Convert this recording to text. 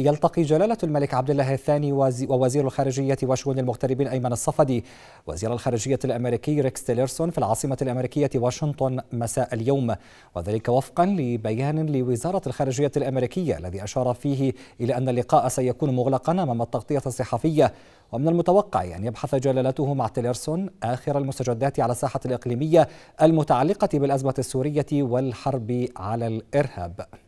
يلتقي جلالة الملك عبد الله الثاني ووزير الخارجية وشؤون المغتربين أيمن الصفدي وزير الخارجية الأمريكي ريكس تيلرسون في العاصمة الأمريكية واشنطن مساء اليوم وذلك وفقا لبيان لوزارة الخارجية الأمريكية الذي أشار فيه إلى أن اللقاء سيكون مغلقا أمام التغطية الصحفية ومن المتوقع أن يعني يبحث جلالته مع تيلرسون آخر المستجدات على الساحة الإقليمية المتعلقة بالأزمة السورية والحرب على الإرهاب